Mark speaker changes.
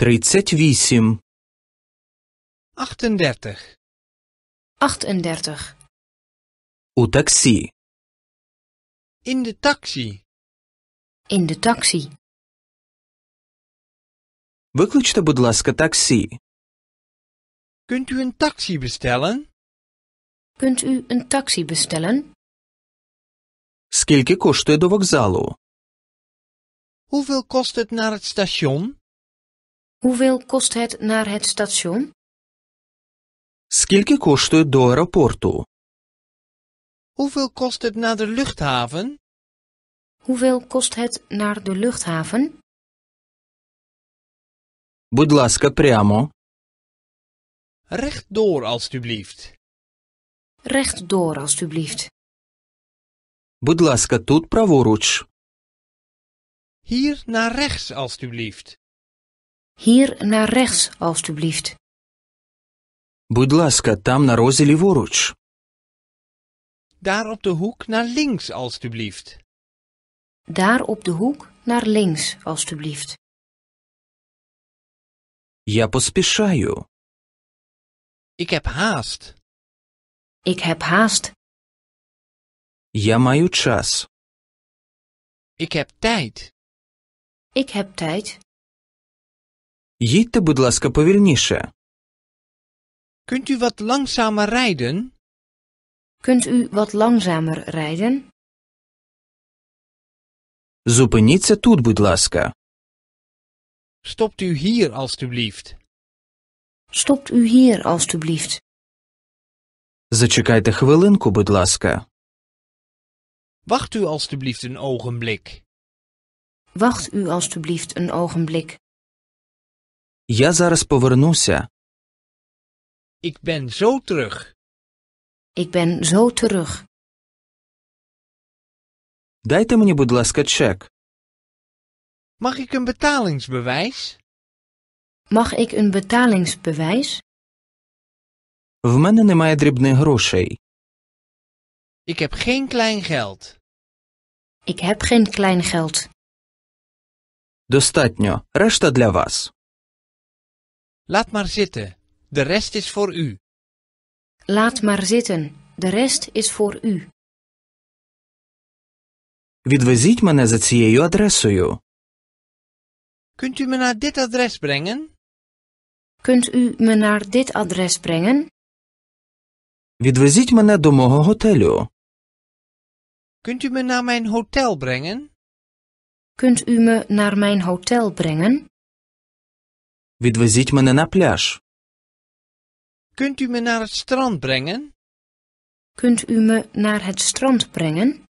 Speaker 1: 38 38 38 У таксі In de taxi In de taxi We будь ласка, taxi? Kunt u een taxi bestellen? Kunt u een taxi bestellen? Скільки коштує до вокзалу? Hoeveel kost het naar het station? Hoeveel kost het naar het station? Скільки коштує до аеропорту? Hoeveel kost het naar de luchthaven? Hoeveel kost het naar de luchthaven? Будь ласка, прямо. Rechtdoor, alstublieft. Rechtdoor, alstublieft. Будь ласка, тут праворуч. Hier naar rechts, alstublieft. Hier naar rechts, alstublieft. Будь ласка, там на розі Daar op de hoek naar links, alstublieft. Daar op de hoek naar links, alstublieft. Я поспішаю. Ik heb haast. Ik heb haast. Я маю час. Ik heb tijd. Ik heb tijd. Їдьте, будь ласка, повільніше. Kunt u wat langzamer rijden? Kunt u wat langzamer rijden? Зупиніться тут, будь ласка. Stopt u hier alstublieft. Stopt u hier alstublieft. Зачекайте хвилинку, будь ласка. Wacht u alstublieft een ogenblik. Wacht u alstublieft een ogenblik. Я зараз повернуся. Ik ben zo terug. Ik ben zo terug. Дайте мені, будь ласка, чек. Mag ik een betalingsbewijs? Mag ik een betalingsbewijs? В мене немає дрібних грошей. Ik heb geen kleingeld. Ik heb geen kleingeld. Достатньо. Решта для вас. Laat maar zitten, de rest is voor u. Laat maar zitten, de rest is voor u. Відвезіть мене за цією адресою. Kunt u me naar dit adres brengen? Kunt u me naar dit adres brengen? Відвезіть мене до мого готелю. Kunt u me naar mijn hotel brengen? Kunt u me naar mijn hotel brengen? Відвезіть мене на пляж. Kunt u me naar het strand brengen? Kunt u me naar het strand brengen?